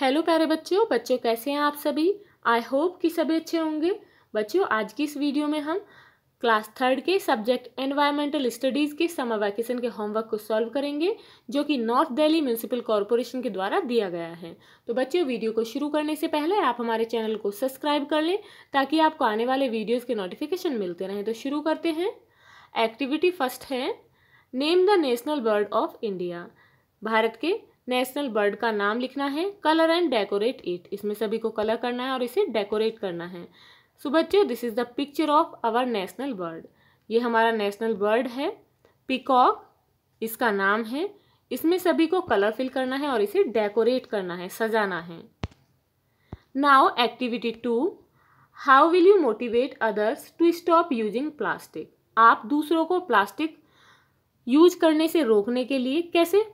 Hello प्यारे बच्चों बच्चों कैसे हैं आप सभी आई होप कि सभी अच्छे होंगे बच्चों आज की इस वीडियो में हम क्लास थर्ड के सब्जेक्ट एनवायरमेंटल स्टडीज़ के समर वैकेशन के होमवर्क को सॉल्व करेंगे जो कि नॉर्थ दिल्ली म्यूनसिपल कॉरपोरेशन के द्वारा दिया गया है तो बच्चों वीडियो को शुरू करने से पहले आप हमारे चैनल को सब्सक्राइब कर लें ताकि आपको आने वाले वीडियोज़ के नोटिफिकेशन मिलते रहें तो शुरू करते हैं एक्टिविटी फर्स्ट है name the national bird of India भारत के नेशनल बर्ड का नाम लिखना है कलर एंड डेकोरेट इट इसमें सभी को कलर करना है और इसे डेकोरेट करना है सो बच्चों this is the picture of our national bird ये हमारा नेशनल बर्ड है पिकॉक इसका नाम है इसमें सभी को कलर फिल करना है और इसे डेकोरेट करना है सजाना है now activity two how will you motivate others to stop using plastic आप दूसरों को प्लास्टिक यूज करने से रोकने के लिए कैसे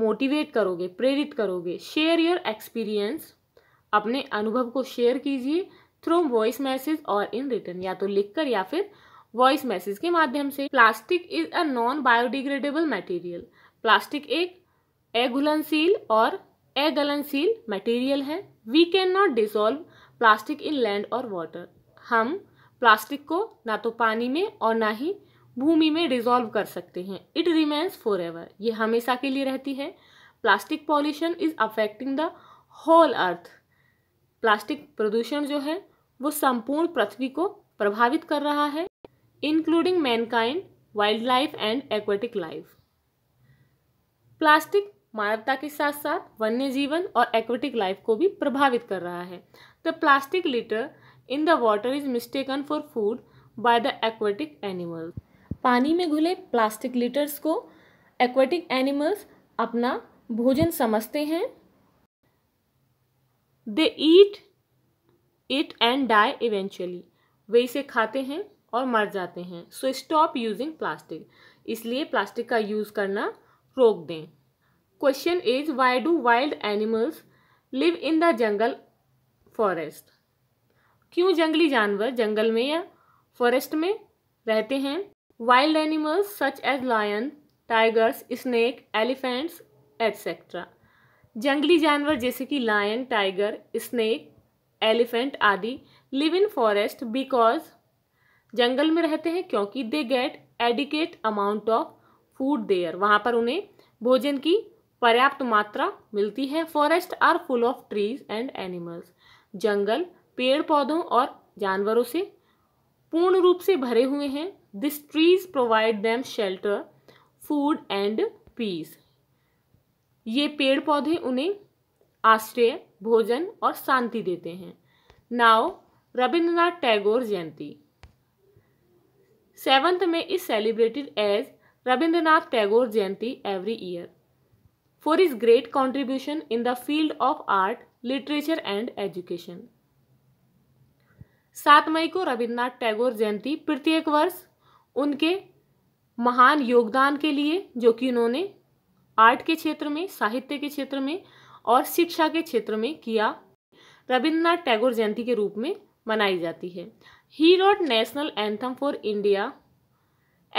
मोटिवेट करोगे प्रेरित करोगे शेयर योर एक्सपीरियंस अपने अनुभव को शेयर कीजिए थ्रू वॉइस मैसेज और इन रिटर्न या तो लिखकर या फिर वॉइस मैसेज के माध्यम से plastic is a non biodegradable material plastic एक एगुलनशील और एगलनशील मटेरियल है we can not dissolve plastic in land और वाटर हम प्लास्टिक को ना तो पानी में और ना ही भूमि में डिजोल्व कर सकते हैं इट रिमेन्स फॉर एवर ये हमेशा के लिए रहती है plastic pollution is affecting the whole earth plastic प्रदूषण जो है वो संपूर्ण पृथ्वी को प्रभावित कर रहा है including mankind wildlife and aquatic life plastic मानवता के साथ साथ वन्य जीवन और एक्वेटिक लाइफ को भी प्रभावित कर रहा है the plastic litter in the water is mistaken for food by the aquatic animals पानी में घुले प्लास्टिक लीटर्स को एक्वेटिक एनिमल्स अपना भोजन समझते हैं they eat it and die eventually वे इसे खाते हैं और मर जाते हैं सो स्टॉप यूजिंग प्लास्टिक इसलिए प्लास्टिक का यूज़ करना रोक दें question is why do wild animals live in the jungle forest क्यों जंगली जानवर जंगल में या फॉरेस्ट में रहते हैं wild animals such as lion, tigers snake elephants etc. जंगली जानवर जैसे कि लायन टाइगर स्नेक एलिफेंट आदि लिव इन फॉरेस्ट बिकॉज जंगल में रहते हैं क्योंकि they get adequate amount of food there वहाँ पर उन्हें भोजन की पर्याप्त मात्रा मिलती है forest are full of trees and animals जंगल पेड़ पौधों और जानवरों से पूर्ण रूप से भरे हुए हैं this trees provide them shelter food and peace ये पेड़ पौधे उन्हें आश्रय भोजन और शांति देते हैं now Rabindranath Tagore Jayanti seventh May is celebrated as Rabindranath Tagore Jayanti every year for is great contribution in the field of art literature and education सात मई को रविन्द्रनाथ टैगोर जयंती प्रत्येक वर्ष उनके महान योगदान के लिए जो कि उन्होंने आर्ट के क्षेत्र में साहित्य के क्षेत्र में और शिक्षा के क्षेत्र में किया रविन्द्रनाथ टैगोर जयंती के रूप में मनाई जाती है he wrote national anthem for India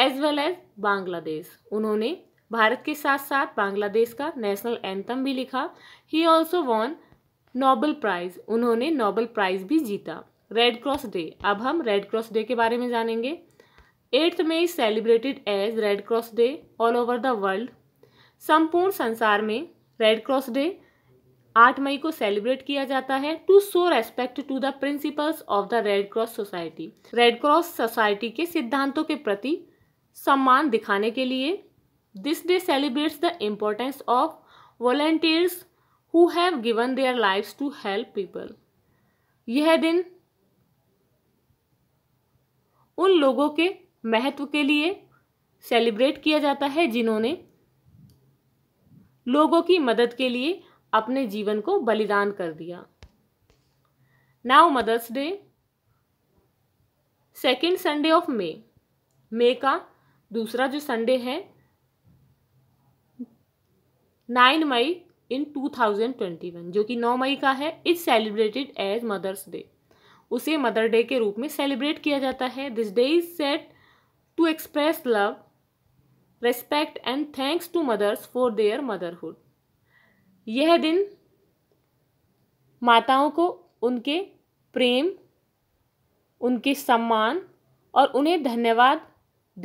as well as Bangladesh उन्होंने भारत के साथ साथ बांग्लादेश का नेशनल एंथम भी लिखा he also won Nobel prize उन्होंने नोबल प्राइज भी जीता रेड क्रॉस डे अब हम रेड क्रॉस डे के बारे में जानेंगे eighth May is celebrated as Red Cross Day all over the world संपूर्ण संसार में रेड क्रॉस डे आठ मई को सेलिब्रेट किया जाता है to show respect to the principles of the Red Cross Society Red Cross Society के सिद्धांतों के प्रति सम्मान दिखाने के लिए this day celebrates the importance of volunteers who have given their lifes to help people यह दिन उन लोगों के महत्व के लिए सेलिब्रेट किया जाता है जिन्होंने लोगों की मदद के लिए अपने जीवन को बलिदान कर दिया now Mother's Day second Sunday of May May का दूसरा जो संडे है नाइन मई in two thousand twenty one जो कि नौ मई का है is celebrated as Mother's Day उसे मदर डे के रूप में सेलिब्रेट किया जाता है this day is set to express love respect and thanks to mothers for their motherhood यह दिन माताओं को उनके प्रेम उनके सम्मान और उन्हें धन्यवाद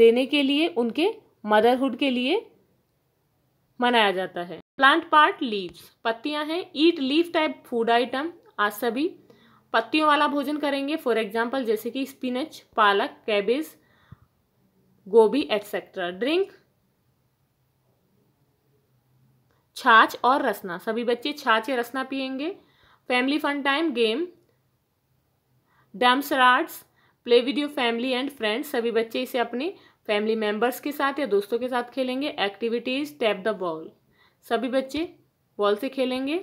देने के लिए उनके मदरहुड के लिए मनाया जाता है प्लांट पार्ट लीव्स पत्तियां हैं eat leave type food item आज सभी पत्तियों वाला भोजन करेंगे फॉर एग्जाम्पल जैसे कि स्पिनच पालक कैबेज गोभी एट्सेट्रा ड्रिंक छाछ और रसना सभी बच्चे छाछ या रसना पियेंगे family fun time game dumb charades play with your family and friends सभी बच्चे इसे अपने फैमिली मेंबर्स के साथ या दोस्तों के साथ खेलेंगे एक्टिविटीज टैप द बॉल सभी बच्चे बॉल से खेलेंगे